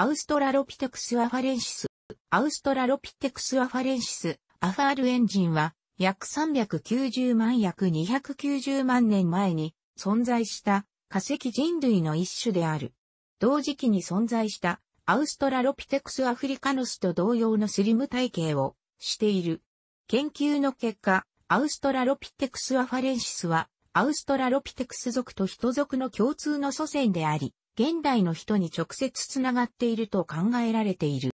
アウストラロピテクスアファレンシス。アウストラロピテクスアファレンシス、アファールエンジンは、約390万約290万年前に存在した化石人類の一種である。同時期に存在したアウストラロピテクスアフリカノスと同様のスリム体型をしている。研究の結果、アウストラロピテクスアファレンシスは、アウストラロピテクス族と人族の共通の祖先であり、現代の人に直接つながっていると考えられている。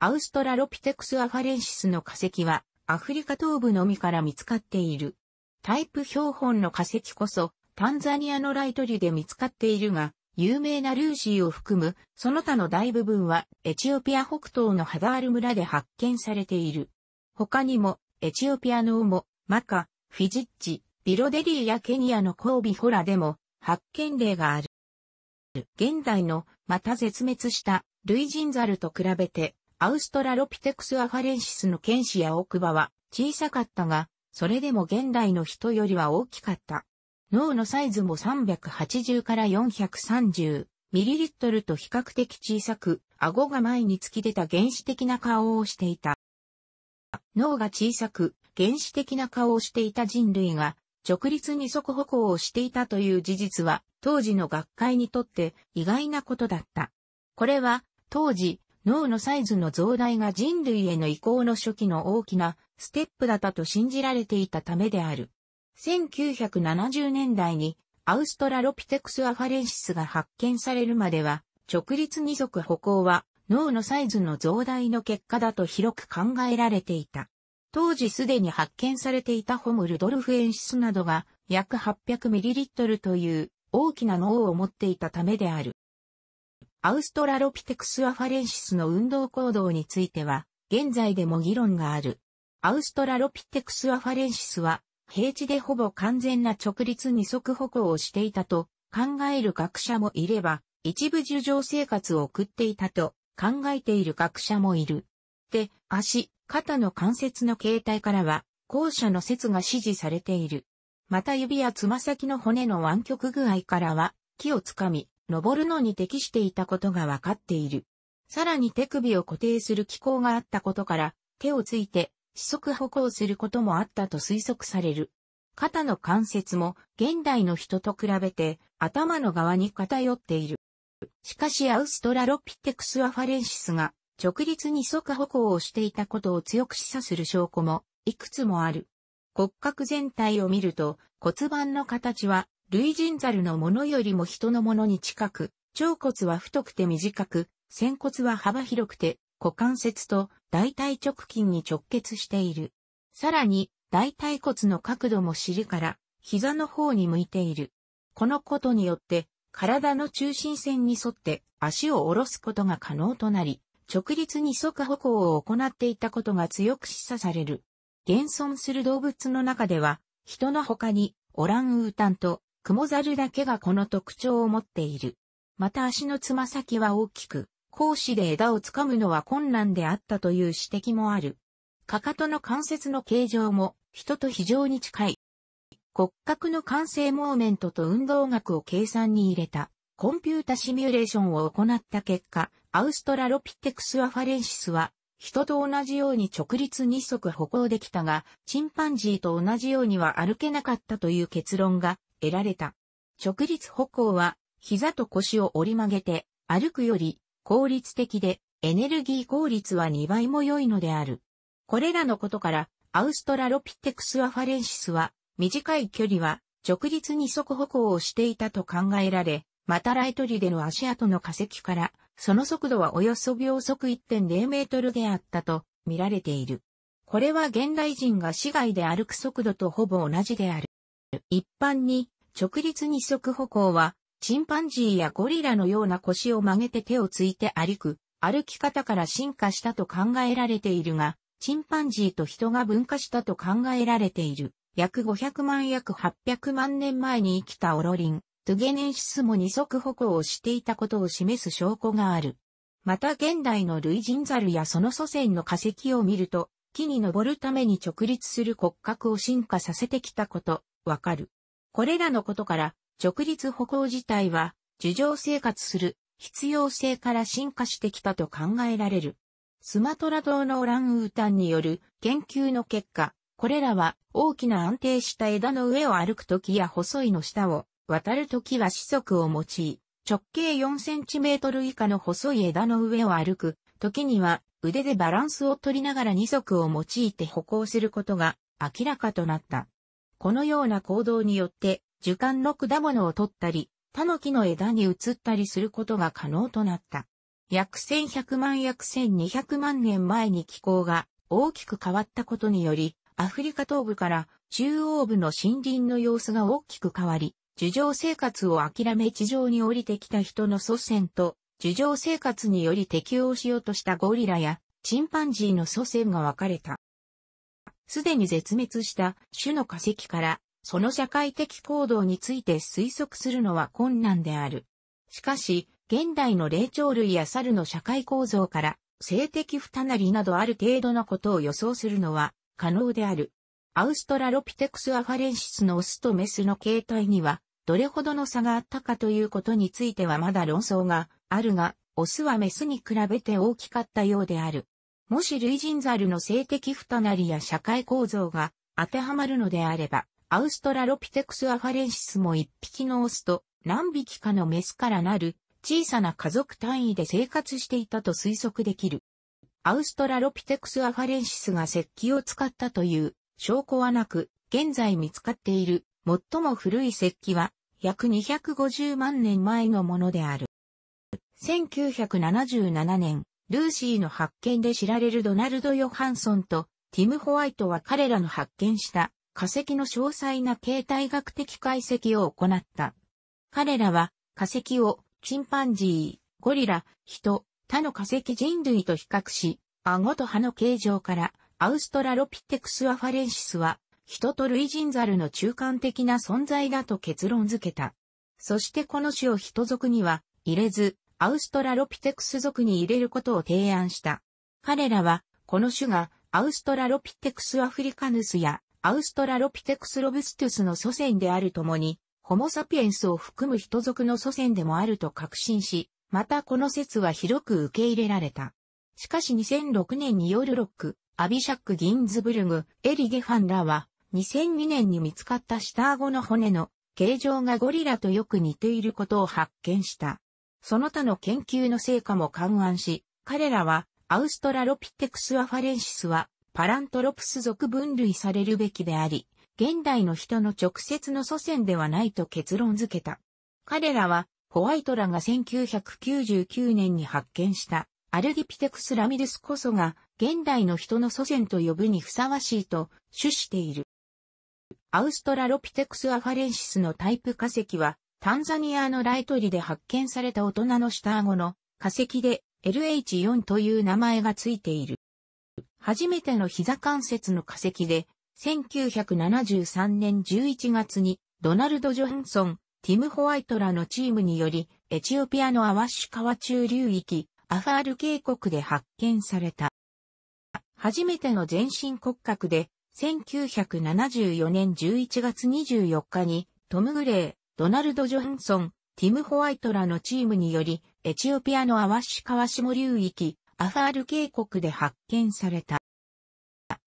アウストラロピテクスアファレンシスの化石はアフリカ東部のみから見つかっている。タイプ標本の化石こそタンザニアのライトリで見つかっているが、有名なルーシーを含むその他の大部分はエチオピア北東のハダール村で発見されている。他にもエチオピアのオモ、マカ、フィジッチ、ビロデリーやケニアのコービホラでも発見例がある。現代の、また絶滅した類人猿と比べて、アウストラロピテクスアファレンシスの剣士や奥歯は小さかったが、それでも現代の人よりは大きかった。脳のサイズも380から430ミリリットルと比較的小さく、顎が前に突き出た原始的な顔をしていた。脳が小さく、原始的な顔をしていた人類が直立二足歩行をしていたという事実は、当時の学会にとって意外なことだった。これは、当時、脳のサイズの増大が人類への移行の初期の大きなステップだったと信じられていたためである。1970年代にアウストラロピテクスアファレンシスが発見されるまでは、直立二足歩行は脳のサイズの増大の結果だと広く考えられていた。当時すでに発見されていたホムルドルフエンシスなどが約 800ml という大きな脳を持っていたためである。アウストラロピテクスアファレンシスの運動行動については、現在でも議論がある。アウストラロピテクスアファレンシスは、平地でほぼ完全な直立二足歩行をしていたと考える学者もいれば、一部樹上生活を送っていたと考えている学者もいる。で、足、肩の関節の形態からは、後者の説が支持されている。また指やつま先の骨の湾曲具合からは、木をつかみ、登るのに適していたことがわかっている。さらに手首を固定する機構があったことから、手をついて、四足歩行することもあったと推測される。肩の関節も現代の人と比べて頭の側に偏っている。しかしアウストラロピテクスアファレンシスが直立に即歩行をしていたことを強く示唆する証拠もいくつもある。骨格全体を見ると骨盤の形は類人猿のものよりも人のものに近く、腸骨は太くて短く、仙骨は幅広くて股関節と大腿直筋に直結している。さらに大腿骨の角度も尻から膝の方に向いている。このことによって体の中心線に沿って足を下ろすことが可能となり、直立二足歩行を行っていたことが強く示唆される。現存する動物の中では、人の他にオランウータンとクモザルだけがこの特徴を持っている。また足のつま先は大きく、講師で枝を掴むのは困難であったという指摘もある。かかとの関節の形状も人と非常に近い。骨格の完成モーメントと運動学を計算に入れたコンピュータシミュレーションを行った結果、アウストラロピテクスアファレンシスは、人と同じように直立二足歩行できたが、チンパンジーと同じようには歩けなかったという結論が得られた。直立歩行は、膝と腰を折り曲げて、歩くより効率的で、エネルギー効率は2倍も良いのである。これらのことから、アウストラロピテクスアファレンシスは、短い距離は直立二足歩行をしていたと考えられ、またライトリでの足跡の化石から、その速度はおよそ秒速1.0メートルであったと見られている。これは現代人が市街で歩く速度とほぼ同じである。一般に直立二足歩行はチンパンジーやゴリラのような腰を曲げて手をついて歩く歩き方から進化したと考えられているが、チンパンジーと人が分化したと考えられている。約500万約800万年前に生きたオロリン。トゥゲネンシスも二足歩行をしていたことを示す証拠がある。また現代の類人猿やその祖先の化石を見ると、木に登るために直立する骨格を進化させてきたこと、わかる。これらのことから、直立歩行自体は、樹上生活する必要性から進化してきたと考えられる。スマトラ島のオランウータンによる研究の結果、これらは大きな安定した枝の上を歩くときや細いの下を渡るときは四足を用い、直径4センチメートル以下の細い枝の上を歩く、時には腕でバランスを取りながら二足を用いて歩行することが明らかとなった。このような行動によって、樹幹の果物を取ったり、タヌキの枝に移ったりすることが可能となった。約1100万約1200万年前に気候が大きく変わったことにより、アフリカ東部から中央部の森林の様子が大きく変わり、樹上生活を諦め地上に降りてきた人の祖先と、樹上生活により適応しようとしたゴリラやチンパンジーの祖先が分かれた。すでに絶滅した種の化石から、その社会的行動について推測するのは困難である。しかし、現代の霊長類や猿の社会構造から、性的不たなりなどある程度のことを予想するのは可能である。アウストラロピテクスアファレンシスのオスとメスの形態には、どれほどの差があったかということについてはまだ論争があるが、オスはメスに比べて大きかったようである。もし類人猿の性的不たなりや社会構造が当てはまるのであれば、アウストラロピテクスアファレンシスも一匹のオスと何匹かのメスからなる小さな家族単位で生活していたと推測できる。アウストラロピテクスアファレンシスが石器を使ったという証拠はなく、現在見つかっている最も古い石器は約250万年前のものである。1977年、ルーシーの発見で知られるドナルド・ヨハンソンとティム・ホワイトは彼らの発見した化石の詳細な形態学的解析を行った。彼らは化石をチンパンジー、ゴリラ、人、他の化石人類と比較し、顎と歯の形状からアウストラロピテクスアファレンシスは、人と類人猿の中間的な存在だと結論付けた。そしてこの種を人族には入れず、アウストラロピテクス族に入れることを提案した。彼らは、この種がアウストラロピテクスアフリカヌスやアウストラロピテクスロブストゥスの祖先であるともに、ホモサピエンスを含む人族の祖先でもあると確信し、またこの説は広く受け入れられた。しかし2006年にヨルロック、アビシャック・ギンズブルグ、エリ・ゲファンらは、2002年に見つかった下顎の骨の形状がゴリラとよく似ていることを発見した。その他の研究の成果も勘案し、彼らは、アウストラロピテクス・アファレンシスは、パラントロプス属分類されるべきであり、現代の人の直接の祖先ではないと結論付けた。彼らは、ホワイトらが1999年に発見したアルディピテクス・ラミルスこそが、現代の人の祖先と呼ぶにふさわしいと、主している。アウストラロピテクス・アファレンシスのタイプ化石は、タンザニアのライトリで発見された大人の下顎の化石で LH4 という名前がついている。初めての膝関節の化石で、1973年11月にドナルド・ジョンソン、ティム・ホワイトらのチームにより、エチオピアのアワッシュ川中流域、アファール渓谷で発見された。初めての全身骨格で、1974年11月24日に、トム・グレー、ドナルド・ジョンソン、ティム・ホワイトらのチームにより、エチオピアのアワッシュ川下流域、アファール渓谷で発見された。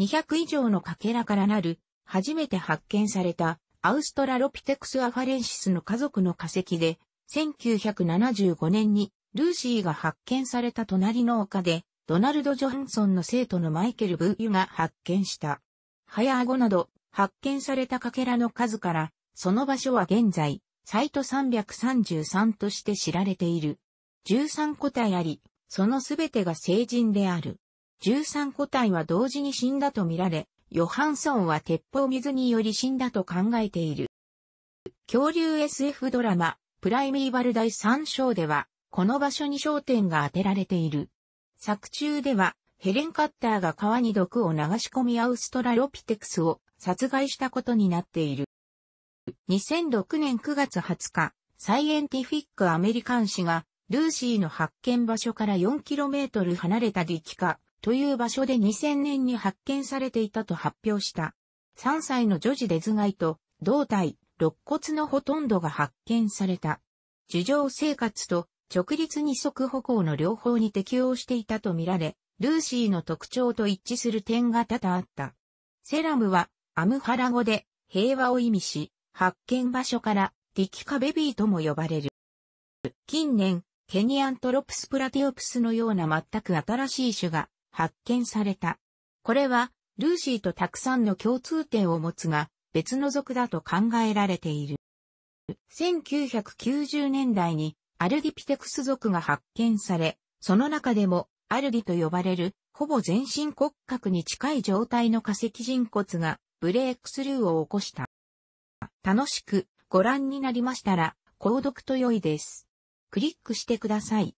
200以上の欠片からなる、初めて発見された、アウストラロピテクスアファレンシスの家族の化石で、1975年にルーシーが発見された隣の丘で、ドナルド・ジョハンソンの生徒のマイケル・ブーユが発見した。早顎など、発見された欠片の数から、その場所は現在、サイト333として知られている。13個体あり、そのすべてが成人である。13個体は同時に死んだとみられ、ヨハンソンは鉄砲水により死んだと考えている。恐竜 SF ドラマ、プライミーバル第3章では、この場所に焦点が当てられている。作中では、ヘレン・カッターが川に毒を流し込みアウストラロピテクスを殺害したことになっている。2006年9月20日、サイエンティフィック・アメリカン誌が、ルーシーの発見場所から 4km 離れたディキカという場所で2000年に発見されていたと発表した。3歳の女児で頭蓋と胴体、肋骨のほとんどが発見された。樹上生活と直立二足歩行の両方に適応していたとみられ、ルーシーの特徴と一致する点が多々あった。セラムは、アムハラ語で、平和を意味し、発見場所から、ティキカベビーとも呼ばれる。近年、ケニアントロプスプラテオプスのような全く新しい種が発見された。これは、ルーシーとたくさんの共通点を持つが、別の属だと考えられている。1990年代にアルディピテクス族が発見され、その中でもアルディと呼ばれるほぼ全身骨格に近い状態の化石人骨がブレイクスルーを起こした。楽しくご覧になりましたら、購読と良いです。クリックしてください。